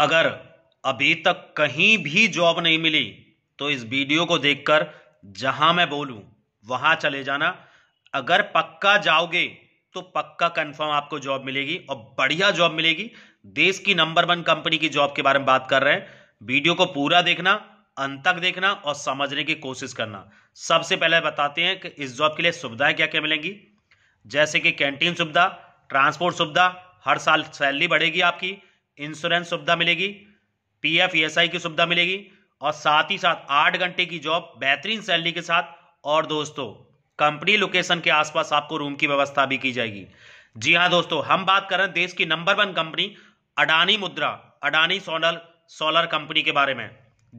अगर अभी तक कहीं भी जॉब नहीं मिली तो इस वीडियो को देखकर जहां मैं बोलूं वहां चले जाना अगर पक्का जाओगे तो पक्का कंफर्म आपको जॉब मिलेगी और बढ़िया जॉब मिलेगी देश की नंबर वन कंपनी की जॉब के बारे में बात कर रहे हैं वीडियो को पूरा देखना अंत तक देखना और समझने की कोशिश करना सबसे पहले बताते हैं कि इस जॉब के लिए सुविधाएं क्या क्या मिलेंगी जैसे कि कैंटीन सुविधा ट्रांसपोर्ट सुविधा हर साल सैलरी बढ़ेगी आपकी इंश्योरेंस सुविधा मिलेगी पीएफ ईएसआई की सुविधा मिलेगी और साथ ही साथ आठ घंटे की जॉब बेहतरीन सैलरी के साथ और दोस्तों कंपनी लोकेशन के आसपास आपको रूम की व्यवस्था भी की जाएगी जी हाँ दोस्तों हम बात कर रहे हैं देश की नंबर वन कंपनी अडानी मुद्रा अडानी सोनल सोलर कंपनी के बारे में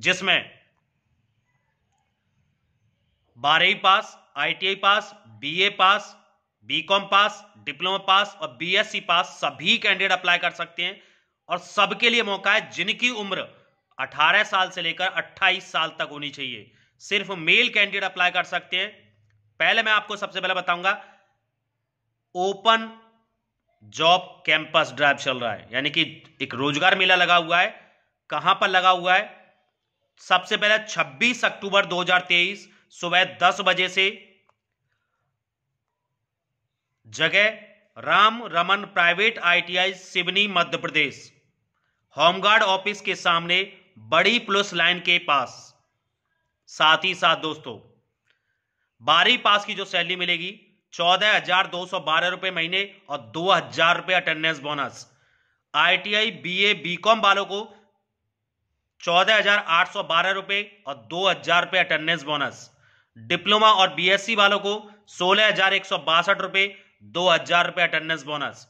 जिसमें बारहवीं pass ITI pass BA pass BCom pass diploma pass और बीएससी पास सभी कैंडिडेट अप्लाई कर सकते हैं और सबके लिए मौका है जिनकी उम्र 18 साल से लेकर 28 साल तक होनी चाहिए सिर्फ मेल कैंडिडेट अप्लाई कर सकते हैं पहले मैं आपको सबसे पहले बताऊंगा ओपन जॉब कैंपस ड्राइव चल रहा है यानी कि एक रोजगार मेला लगा हुआ है कहां पर लगा हुआ है सबसे पहले 26 अक्टूबर 2023 सुबह 10 बजे से जगह Ram Raman private ITI Seoni Madhya Pradesh home guard office के सामने बड़ी पुलिस लाइन के पास साथ ही साथ दोस्तों बारी पास की जो सैलरी मिलेगी चौदह हजार दो सौ बारह रुपए महीने और दो हजार रुपए attendance bonus ITI BA BCom वालों को चौदह हजार आठ सौ बारह रुपए और दो हजार रुपए अटेंडेंस बोनस डिप्लोमा और बीएससी वालों को सोलह हजार एक सौ बासठ रुपए दो हजार रुपए अटेंडेंस बोनस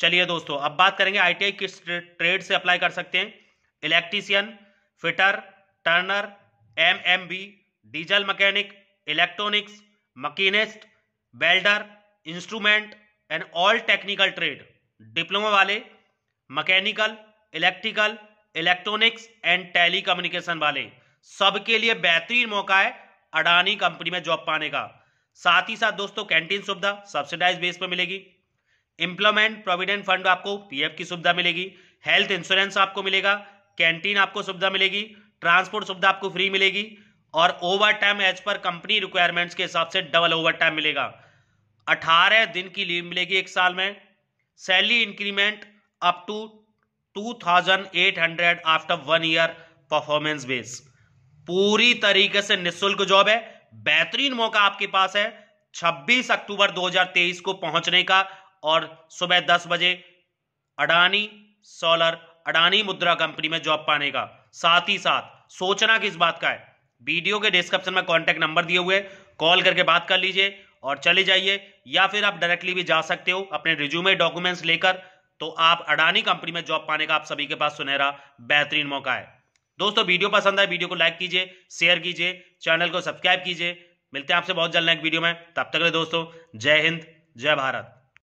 चलिए दोस्तों अब बात करेंगे आईटीआई किस ट्रेड से अप्लाई कर सकते हैं electrician fitter turner MMB diesel mechanic electronics machinist welder instrument and all technical trade diploma वाले mechanical electrical electronics and tele वाले सबके लिए बेहतरीन मौका है अडानी कंपनी में जॉब पाने का साथ ही साथ दोस्तों कैंटीन सुविधा सब्सिडाइज बेस पर मिलेगी इंप्लॉयमेंट प्रोविडेंट फंड आपको पीएफ की सुविधा मिलेगी हेल्थ इंश्योरेंस आपको मिलेगा कैंटीन आपको सुविधा मिलेगी ट्रांसपोर्ट सुविधा आपको फ्री मिलेगी और overtime as per company requirements के हिसाब से डबल ओवर टाइम मिलेगा अठारह दिन की लीव मिलेगी एक साल में salary increment up to 2800 after one year performance base पूरी तरीके से निशुल्क जॉब है बेहतरीन मौका आपके पास है 26 अक्टूबर 2023 को पहुंचने का और सुबह दस बजे अडानी सोलर अडानी मुद्रा कंपनी में जॉब पाने का साथ ही साथ सोचना किस बात का है वीडियो के डिस्क्रिप्शन में कॉन्टेक्ट नंबर दिए हुए कॉल करके बात कर लीजिए और चले जाइए या फिर आप डायरेक्टली भी जा सकते हो अपने रिज्यूमे डॉक्यूमेंट्स लेकर तो आप अडानी कंपनी में जॉब पाने का आप सभी के पास सुनहरा बेहतरीन मौका है दोस्तों वीडियो पसंद आए वीडियो को लाइक कीजिए शेयर कीजिए चैनल को सब्सक्राइब कीजिए मिलते हैं आपसे बहुत जल्द नेक्स्ट वीडियो में तब तक रहे दोस्तों जय हिंद जय भारत